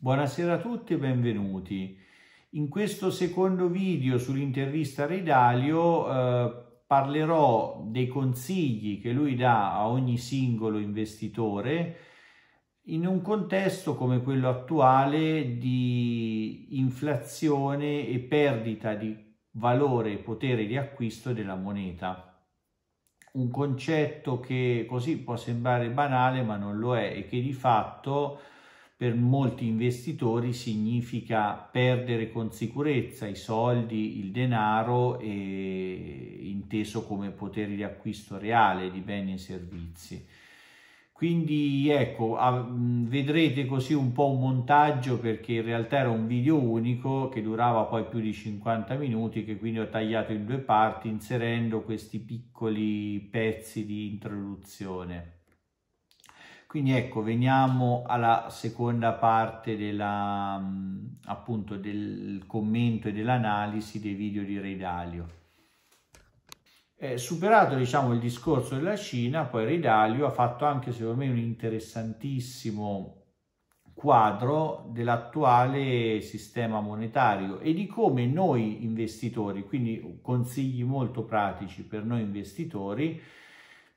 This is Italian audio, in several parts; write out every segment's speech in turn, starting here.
Buonasera a tutti e benvenuti. In questo secondo video sull'intervista a Ridalio eh, parlerò dei consigli che lui dà a ogni singolo investitore in un contesto come quello attuale di inflazione e perdita di valore e potere di acquisto della moneta. Un concetto che così può sembrare banale ma non lo è e che di fatto per molti investitori significa perdere con sicurezza i soldi, il denaro e inteso come potere di acquisto reale di beni e servizi. Quindi ecco, vedrete così un po' un montaggio perché in realtà era un video unico che durava poi più di 50 minuti che quindi ho tagliato in due parti inserendo questi piccoli pezzi di introduzione. Quindi ecco, veniamo alla seconda parte della, mm, appunto, del commento e dell'analisi dei video di Re Dalio. Eh, superato diciamo, il discorso della Cina, poi Re Dalio ha fatto anche secondo me un interessantissimo quadro dell'attuale sistema monetario e di come noi investitori, quindi consigli molto pratici per noi investitori,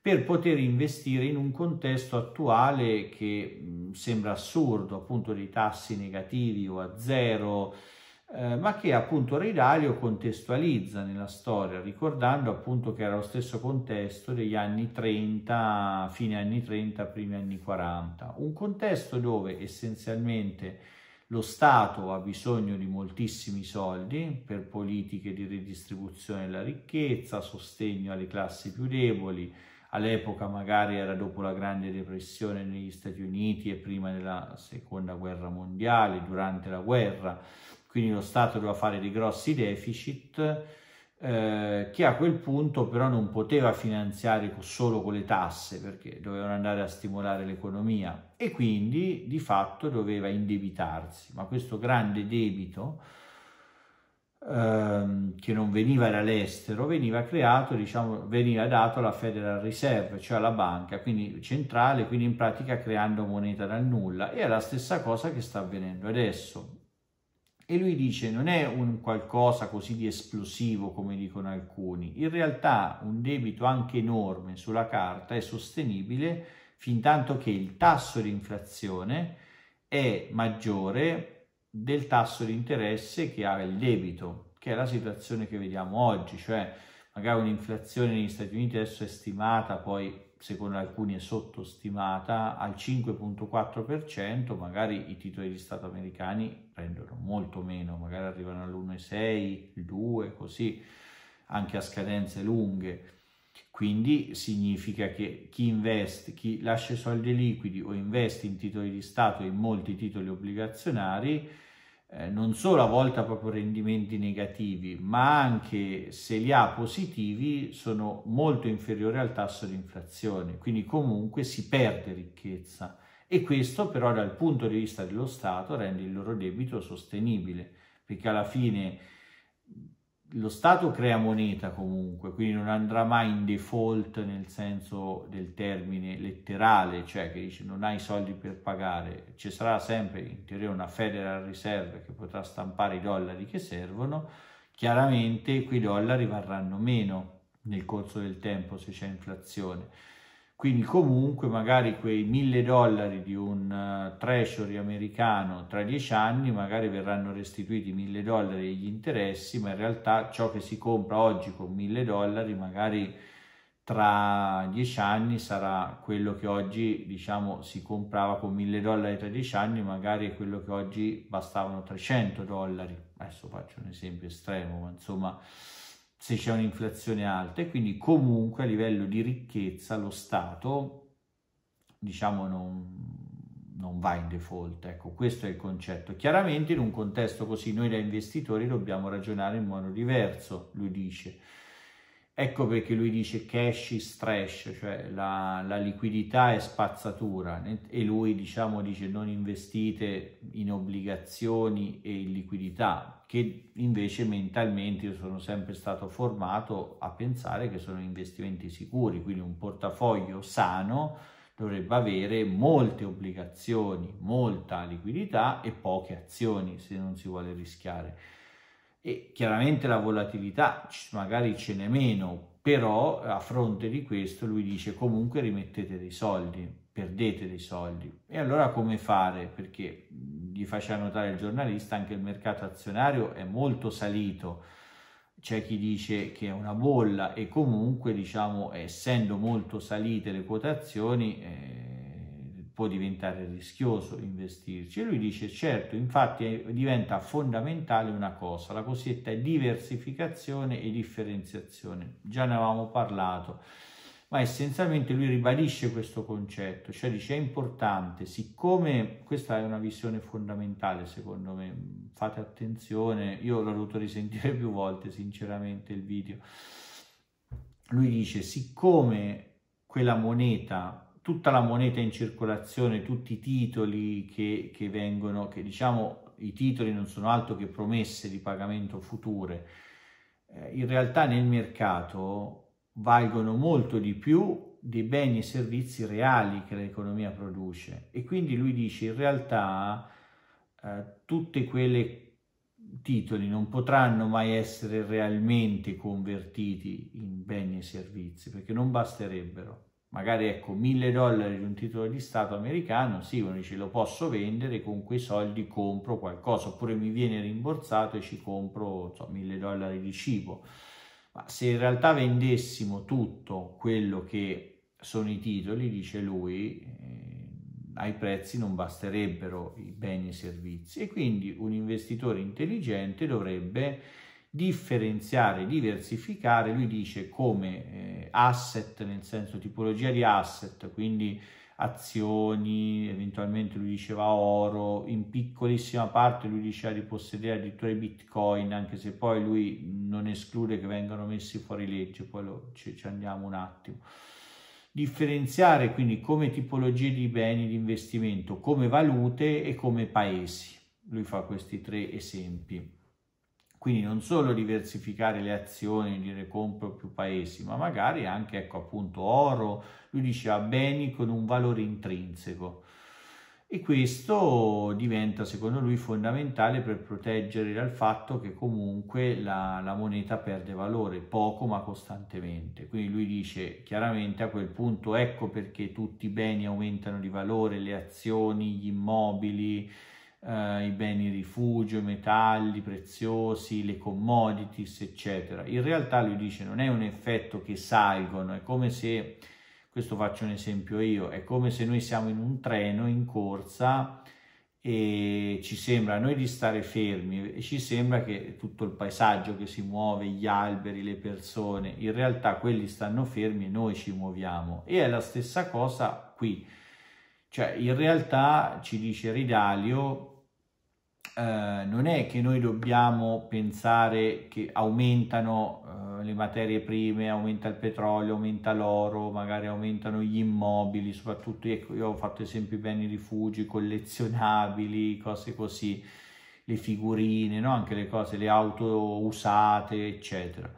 per poter investire in un contesto attuale che mh, mm, sembra assurdo, appunto dei tassi negativi o a zero, eh, ma che appunto Ridario contestualizza nella storia, ricordando appunto che era lo stesso contesto degli anni 30, fine anni 30, primi anni 40, un contesto dove essenzialmente lo Stato ha bisogno di moltissimi soldi per politiche di ridistribuzione della ricchezza, sostegno alle classi più deboli, all'epoca magari era dopo la Grande Depressione negli Stati Uniti e prima della Seconda Guerra Mondiale, durante la guerra, quindi lo Stato doveva fare dei grossi deficit, eh, che a quel punto però non poteva finanziare solo con le tasse perché dovevano andare a stimolare l'economia e quindi di fatto doveva indebitarsi, ma questo grande debito ehm, che non veniva dall'estero veniva creato, diciamo, veniva dato alla Federal Reserve, cioè alla banca quindi centrale, quindi in pratica creando moneta dal nulla. E è la stessa cosa che sta avvenendo adesso. E lui dice non è un qualcosa così di esplosivo come dicono alcuni, in realtà un debito anche enorme sulla carta è sostenibile fin tanto che il tasso di inflazione è maggiore del tasso di interesse che ha il debito, che è la situazione che vediamo oggi, cioè magari un'inflazione negli Stati Uniti adesso è stimata, poi secondo alcuni è sottostimata, al 5.4%, magari i titoli di Stato americani prendono molto meno, magari arrivano all'1,6, il 2, così, anche a scadenze lunghe. Quindi significa che chi investe, chi lascia i soldi liquidi o investe in titoli di Stato e in molti titoli obbligazionari, eh, non solo a volte ha proprio rendimenti negativi, ma anche se li ha positivi sono molto inferiori al tasso di inflazione, quindi comunque si perde ricchezza e questo però dal punto di vista dello Stato rende il loro debito sostenibile, perché alla fine lo Stato crea moneta comunque, quindi non andrà mai in default nel senso del termine letterale, cioè che dice non hai soldi per pagare, ci sarà sempre in teoria una Federal Reserve che potrà stampare i dollari che servono, chiaramente quei dollari varranno meno nel corso del tempo se c'è inflazione quindi comunque magari quei mille dollari di un eh, treasury americano tra dieci anni, magari verranno restituiti mille dollari agli interessi, ma in realtà ciò che si compra oggi con mille dollari magari tra dieci anni sarà quello che oggi diciamo si comprava con mille dollari tra dieci anni, magari è quello che oggi bastavano 300 dollari. Adesso faccio un esempio estremo, ma insomma se c'è un'inflazione alta e quindi comunque a livello di ricchezza lo Stato diciamo non, non va in default. Ecco, questo è il concetto. Chiaramente in un contesto così noi da investitori dobbiamo ragionare in modo diverso, lui dice. Ecco perché lui dice cash is trash, cioè la, la liquidità è spazzatura e lui diciamo dice non investite in obbligazioni e in liquidità, che invece mentalmente io sono sempre stato formato a pensare che sono investimenti sicuri, quindi un portafoglio sano dovrebbe avere molte obbligazioni, molta liquidità e poche azioni se non si vuole rischiare e chiaramente la volatilità magari ce n'è meno, però a fronte di questo lui dice comunque rimettete dei soldi, perdete dei soldi. E allora come fare? Perché gli faceva notare il giornalista anche il mercato azionario è molto salito, c'è chi dice che è una bolla e comunque diciamo essendo molto salite le quotazioni... Eh, può diventare rischioso investirci. E lui dice, certo, infatti eh, diventa fondamentale una cosa, la cosiddetta diversificazione e differenziazione. Già ne avevamo parlato, ma essenzialmente lui ribadisce questo concetto, cioè dice è importante, siccome questa è una visione fondamentale secondo me, fate attenzione, io l'ho dovuto risentire più volte sinceramente il video, lui dice siccome quella moneta tutta la moneta in circolazione, tutti i titoli che, che vengono, che diciamo i titoli non sono altro che promesse di pagamento future, eh, in realtà nel mercato valgono molto di più dei beni e servizi reali che l'economia produce e quindi lui dice in realtà eh, tutte quelle titoli non potranno mai essere realmente convertiti in beni e servizi perché non basterebbero magari ecco 1000 dollari di un titolo di Stato americano, sì, uno dice lo posso vendere, con quei soldi compro qualcosa, oppure mi viene rimborsato e ci compro so, 1000 dollari di cibo. Ma se in realtà vendessimo tutto quello che sono i titoli, dice lui, eh, ai prezzi non basterebbero i beni e i servizi e quindi un investitore intelligente dovrebbe differenziare, diversificare, lui dice come eh, asset, nel senso tipologia di asset, quindi azioni, eventualmente lui diceva oro, in piccolissima parte lui diceva di possedere addirittura i bitcoin, anche se poi lui non esclude che vengano messi fuori legge, poi lo, ci, ci andiamo un attimo differenziare quindi come tipologie di beni di investimento, come valute e come paesi. Lui fa questi tre esempi. Quindi non solo diversificare le azioni, dire compro più paesi, ma magari anche, ecco appunto, oro, lui diceva beni con un valore intrinseco. E questo diventa, secondo lui, fondamentale per proteggere dal fatto che comunque la, la moneta perde valore, poco ma costantemente. Quindi lui dice chiaramente a quel punto ecco perché tutti i beni aumentano di valore, le azioni, gli immobili, eh, i beni rifugio, i metalli preziosi, le commodities, eccetera. In realtà lui dice non è un effetto che salgono, è come se, questo faccio un esempio io, è come se noi siamo in un treno in corsa e ci sembra a noi di stare fermi e ci sembra che tutto il paesaggio che si muove, gli alberi, le persone, in realtà quelli stanno fermi e noi ci muoviamo. E è la stessa cosa qui. Cioè, in realtà ci dice Ridalio eh, non è che noi dobbiamo pensare che aumentano eh, le materie prime, aumenta il petrolio, aumenta l'oro, magari aumentano gli immobili, soprattutto ecco, io ho fatto esempio i beni rifugi, collezionabili, cose così, le figurine, no? anche le cose, le auto usate, eccetera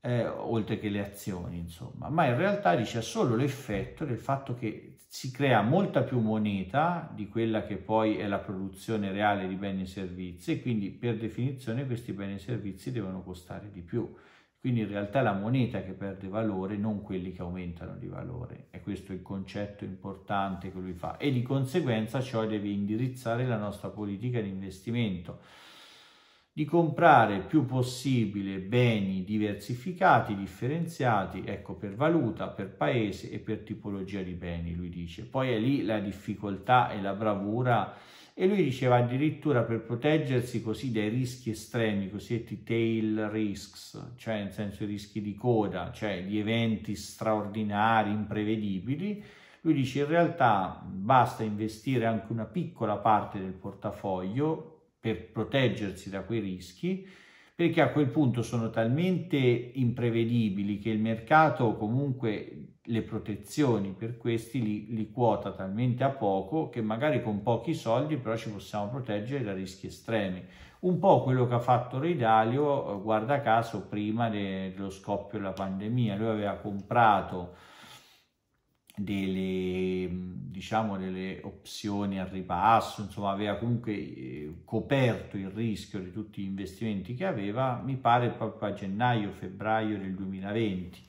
eh, oltre che le azioni, insomma, ma in realtà dice solo l'effetto del fatto che si crea molta più moneta di quella che poi è la produzione reale di beni e servizi e quindi per definizione questi beni e servizi devono costare di più. Quindi in realtà è la moneta che perde valore, non quelli che aumentano di valore. E questo è il concetto importante che lui fa. E di conseguenza ciò deve indirizzare la nostra politica di investimento di comprare più possibile beni diversificati, differenziati, ecco, per valuta, per paese e per tipologia di beni, lui dice. Poi è lì la difficoltà e la bravura e lui diceva addirittura per proteggersi così dai rischi estremi, cosiddetti tail risks, cioè nel senso i rischi di coda, cioè gli eventi straordinari, imprevedibili, lui dice in realtà basta investire anche una piccola parte del portafoglio, per proteggersi da quei rischi, perché a quel punto sono talmente imprevedibili che il mercato comunque le protezioni per questi li, li quota talmente a poco che magari con pochi soldi però ci possiamo proteggere da rischi estremi. Un po' quello che ha fatto Redalio, eh, guarda caso, prima de, dello scoppio della pandemia, lui aveva comprato delle diciamo delle opzioni al ribasso, insomma aveva comunque eh, coperto il rischio di tutti gli investimenti che aveva, mi pare proprio a gennaio-febbraio del 2020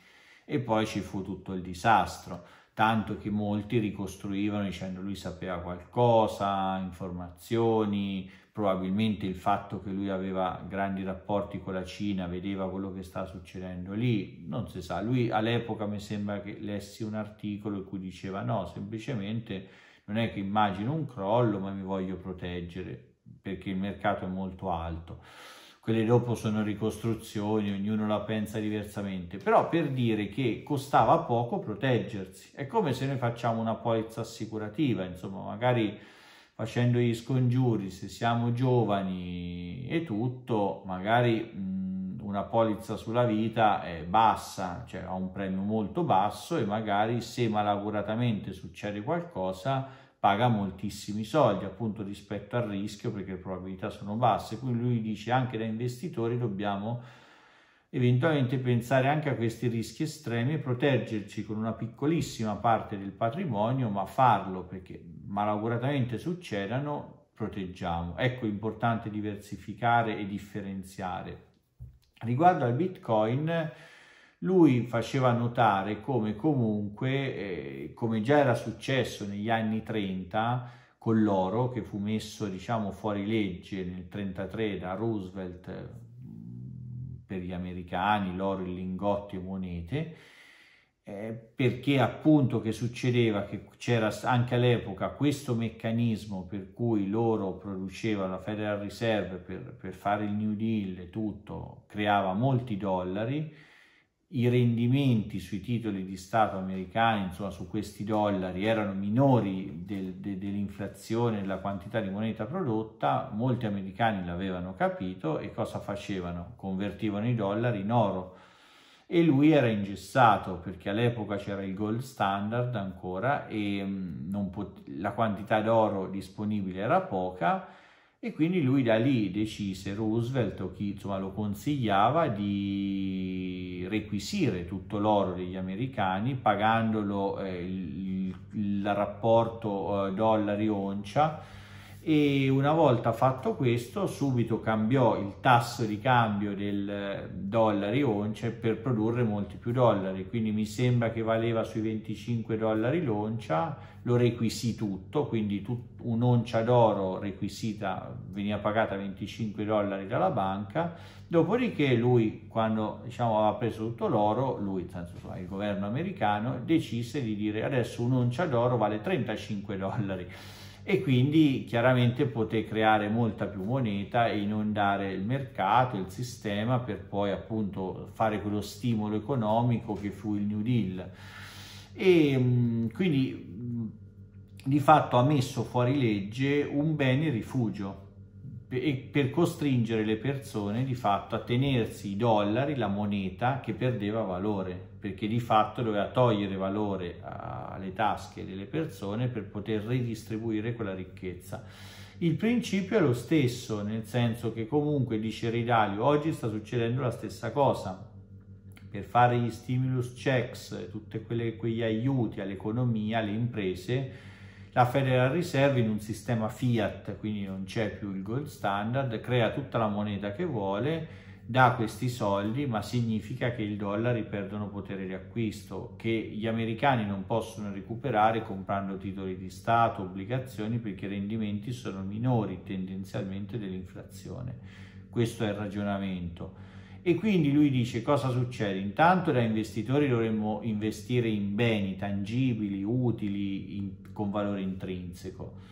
e poi ci fu tutto il disastro, tanto che molti ricostruivano dicendo lui sapeva qualcosa, informazioni, probabilmente il fatto che lui aveva grandi rapporti con la Cina, vedeva quello che sta succedendo lì, non si sa. Lui all'epoca mi sembra che lessi un articolo in cui diceva no, semplicemente non è che immagino un crollo ma mi voglio proteggere perché il mercato è molto alto. Quelle dopo sono ricostruzioni, ognuno la pensa diversamente, però per dire che costava poco proteggersi. È come se noi facciamo una polizza assicurativa, insomma, magari facendo gli scongiuri, se siamo giovani e tutto, magari mh, una polizza sulla vita è bassa, cioè ha un premio molto basso e magari se malauguratamente succede qualcosa paga moltissimi soldi appunto rispetto al rischio perché le probabilità sono basse. Quindi lui dice anche da investitori dobbiamo eventualmente pensare anche a questi rischi estremi e proteggerci con una piccolissima parte del patrimonio, ma farlo perché malauguratamente succedano, proteggiamo. Ecco importante diversificare e differenziare. Riguardo al Bitcoin, lui faceva notare come comunque, eh, come già era successo negli anni 30, con l'oro che fu messo diciamo fuori legge nel 1933 da Roosevelt per gli americani, l'oro in lingotti e monete, eh, perché appunto che succedeva che c'era anche all'epoca questo meccanismo per cui l'oro producevano la Federal Reserve per, per fare il New Deal e tutto, creava molti dollari, i rendimenti sui titoli di Stato americani, insomma su questi dollari, erano minori del, de, dell'inflazione, della quantità di moneta prodotta, molti americani l'avevano capito e cosa facevano? Convertivano i dollari in oro e lui era ingessato perché all'epoca c'era il gold standard ancora e mm, pot- la quantità d'oro disponibile era poca e quindi lui da lì decise, Roosevelt o chi insomma, lo consigliava, di requisire tutto l'oro degli americani pagandolo eh, il, il, rapporto eh, dollari-oncia e una volta fatto questo subito cambiò il tasso di cambio del eh, dollari once per produrre molti più dollari quindi mi sembra che valeva sui 25 dollari l'oncia lo requisì tutto quindi tut un'oncia d'oro requisita veniva pagata 25 dollari dalla banca dopodiché lui quando diciamo aveva preso tutto l'oro lui tanto, il governo americano decise di dire adesso un'oncia d'oro vale 35 dollari e quindi chiaramente poter creare molta più moneta e inondare il mercato, il sistema per poi appunto fare quello stimolo economico che fu il New Deal. E quindi di fatto ha messo fuori legge un bene rifugio per costringere le persone di fatto a tenersi i dollari, la moneta che perdeva valore, perché di fatto doveva togliere valore alle tasche delle persone per poter ridistribuire quella ricchezza. Il principio è lo stesso, nel senso che comunque, dice Ridalio, oggi sta succedendo la stessa cosa. Per fare gli stimulus checks, tutti quegli aiuti all'economia, alle imprese, la Federal Reserve in un sistema fiat, quindi non c'è più il gold standard, crea tutta la moneta che vuole, dà questi soldi, ma significa che i dollari perdono potere di acquisto, che gli americani non possono recuperare comprando titoli di Stato, obbligazioni, perché i rendimenti sono minori tendenzialmente dell'inflazione. Questo è il ragionamento. E quindi lui dice cosa succede? Intanto da investitori dovremmo investire in beni tangibili, utili, in, con valore intrinseco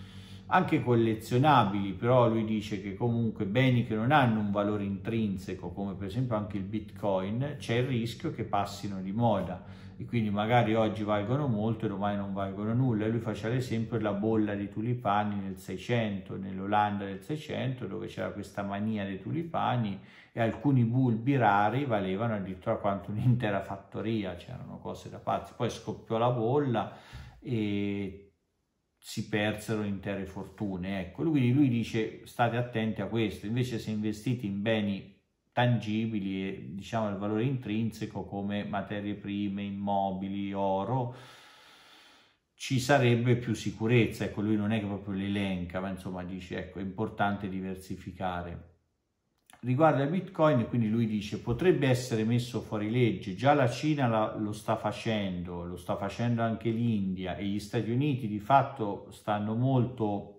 anche collezionabili, però lui dice che comunque beni che non hanno un valore intrinseco, come per esempio anche il bitcoin, c'è il rischio che passino di moda e quindi magari oggi valgono molto e domani non valgono nulla. E lui faceva l'esempio della bolla dei tulipani nel 600, nell'Olanda del 600, dove c'era questa mania dei tulipani e alcuni bulbi rari valevano addirittura quanto un'intera fattoria, c'erano cose da pazzi. Poi scoppiò la bolla e si persero intere fortune. Ecco, lui, lui dice state attenti a questo, invece se investite in beni tangibili e diciamo il valore intrinseco come materie prime, immobili, oro, ci sarebbe più sicurezza. Ecco, lui non è che proprio l'elenca, ma insomma dice, ecco, è importante diversificare. Riguardo al Bitcoin, quindi lui dice, potrebbe essere messo fuori legge, già la Cina la, lo sta facendo, lo sta facendo anche l'India e gli Stati Uniti di fatto stanno molto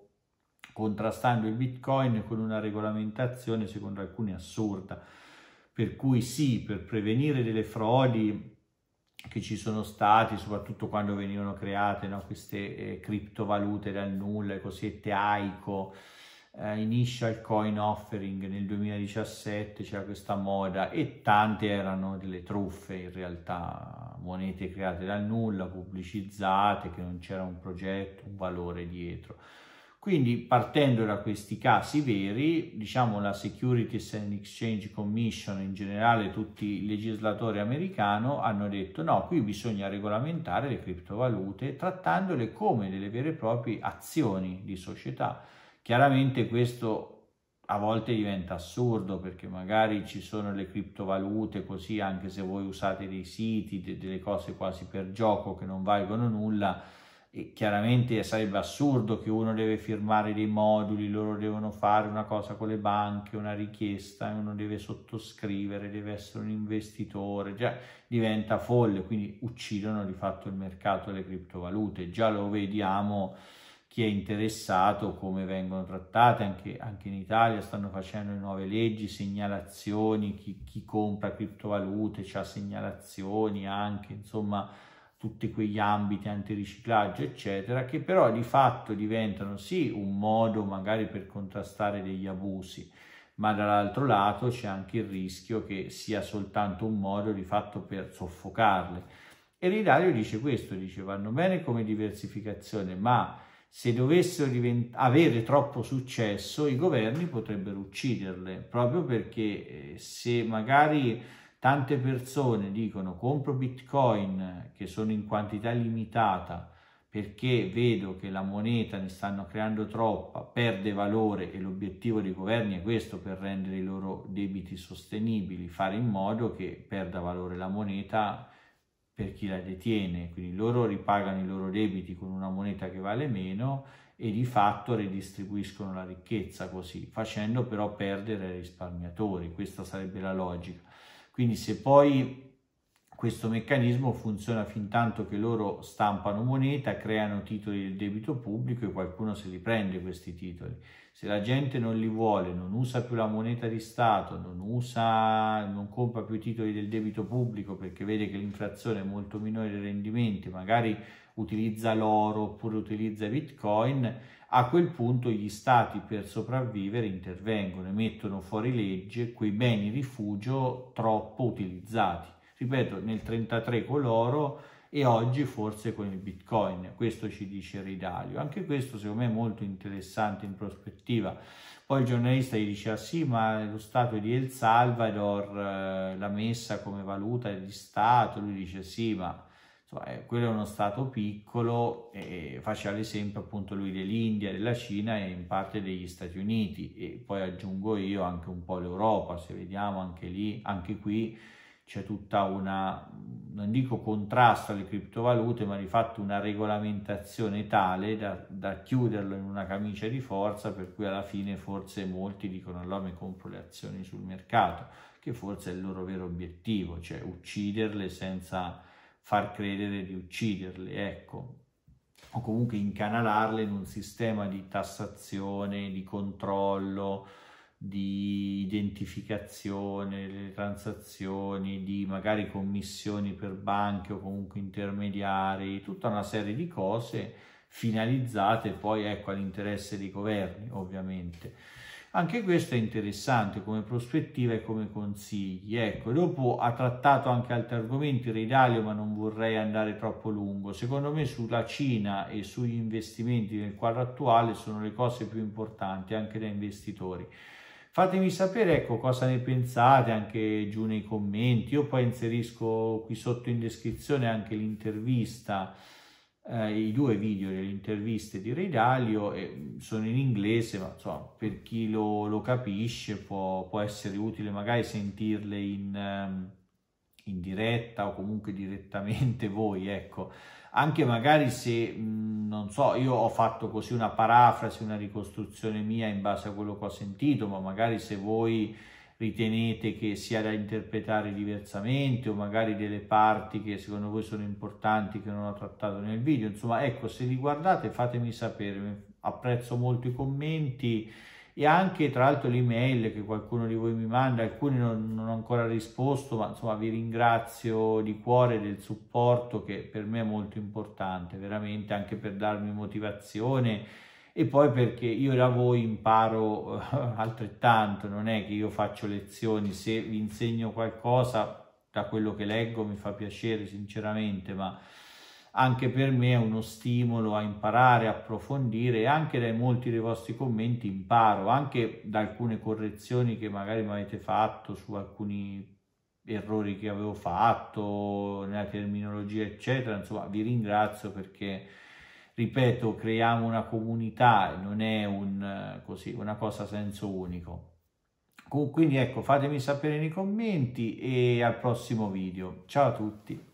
contrastando il bitcoin con una regolamentazione secondo alcuni assurda. Per cui sì, per prevenire delle frodi che ci sono stati, soprattutto quando venivano create no, queste eh, criptovalute dal nulla, le cosiddette AICO, eh, Initial Coin Offering nel 2017 c'era questa moda e tante erano delle truffe in realtà, monete create dal nulla, pubblicizzate, che non c'era un progetto, un valore dietro. Quindi partendo da questi casi veri, diciamo la Securities and Exchange Commission, in generale tutti i legislatori americani hanno detto no, qui bisogna regolamentare le criptovalute trattandole come delle vere e proprie azioni di società. Chiaramente questo a volte diventa assurdo perché magari ci sono le criptovalute così anche se voi usate dei siti, delle cose quasi per gioco che non valgono nulla, e chiaramente sarebbe assurdo che uno deve firmare dei moduli, loro devono fare una cosa con le banche, una richiesta, uno deve sottoscrivere, deve essere un investitore, già diventa folle, quindi uccidono di fatto il mercato delle criptovalute, già lo vediamo chi è interessato, come vengono trattate, anche, anche in Italia stanno facendo le nuove leggi, segnalazioni, chi, chi compra criptovalute ha segnalazioni anche, insomma tutti quegli ambiti antiriciclaggio, eccetera, che però di fatto diventano sì un modo magari per contrastare degli abusi, ma dall'altro lato c'è anche il rischio che sia soltanto un modo di fatto per soffocarle. E Ridario dice questo, dice vanno bene come diversificazione, ma se dovessero divent- avere troppo successo i governi potrebbero ucciderle, proprio perché eh, se magari Tante persone dicono compro bitcoin che sono in quantità limitata perché vedo che la moneta ne stanno creando troppa, perde valore e l'obiettivo dei governi è questo per rendere i loro debiti sostenibili, fare in modo che perda valore la moneta per chi la detiene, quindi loro ripagano i loro debiti con una moneta che vale meno e di fatto redistribuiscono la ricchezza così, facendo però perdere i risparmiatori, questa sarebbe la logica. Quindi se poi questo meccanismo funziona fin tanto che loro stampano moneta, creano titoli del debito pubblico e qualcuno se li prende questi titoli se la gente non li vuole, non usa più la moneta di Stato, non, usa, non compra più i titoli del debito pubblico perché vede che l'inflazione è molto minore dei rendimenti, magari utilizza l'oro oppure utilizza Bitcoin, a quel punto gli stati per sopravvivere intervengono e mettono fuori legge quei beni rifugio troppo utilizzati. Ripeto, nel 1933 con l'oro e oggi forse con il bitcoin questo ci dice Ridalio anche questo secondo me è molto interessante in prospettiva poi il giornalista gli dice ah sì ma lo stato di El Salvador eh, l'ha messa come valuta di stato lui dice sì ma insomma, eh, quello è uno stato piccolo eh, faceva l'esempio appunto lui dell'India della Cina e in parte degli Stati Uniti e poi aggiungo io anche un po' l'Europa se vediamo anche lì anche qui c'è tutta una, non dico contrasto alle criptovalute, ma di fatto una regolamentazione tale da, da chiuderlo in una camicia di forza, per cui alla fine forse molti dicono allora mi compro le azioni sul mercato, che forse è il loro vero obiettivo, cioè ucciderle senza far credere di ucciderle, ecco, o comunque incanalarle in un sistema di tassazione, di controllo, di identificazione delle transazioni, di magari commissioni per banche o comunque intermediari, tutta una serie di cose finalizzate poi ecco, all'interesse dei governi ovviamente. Anche questo è interessante come prospettiva e come consigli. Ecco, dopo ha trattato anche altri argomenti, Reidalio, ma non vorrei andare troppo lungo. Secondo me sulla Cina e sugli investimenti nel quadro attuale sono le cose più importanti anche da investitori. Fatemi sapere ecco, cosa ne pensate anche giù nei commenti. Io poi inserisco qui sotto in descrizione anche l'intervista, eh, i due video delle interviste di Ray Dalio. Eh, sono in inglese, ma insomma, per chi lo, lo capisce può, può, essere utile magari sentirle in... Ehm, in diretta o comunque direttamente voi, ecco, anche magari se, non so, io ho fatto così una parafrasi, una ricostruzione mia in base a quello che ho sentito, ma magari se voi ritenete che sia da interpretare diversamente o magari delle parti che secondo voi sono importanti che non ho trattato nel video, insomma, ecco, se li guardate fatemi sapere, apprezzo molto i commenti e anche tra l'altro l'email che qualcuno di voi mi manda, alcuni non, non ho ancora risposto, ma insomma vi ringrazio di cuore del supporto che per me è molto importante, veramente anche per darmi motivazione e poi perché io da voi imparo eh, altrettanto, non è che io faccio lezioni, se vi insegno qualcosa da quello che leggo mi fa piacere sinceramente, ma anche per me è uno stimolo a imparare, approfondire e anche dai molti dei vostri commenti imparo, anche da alcune correzioni che magari mi avete fatto su alcuni errori che avevo fatto nella terminologia eccetera, insomma vi ringrazio perché ripeto creiamo una comunità, non è un, così, una cosa a senso unico. Quindi ecco fatemi sapere nei commenti e al prossimo video. Ciao a tutti!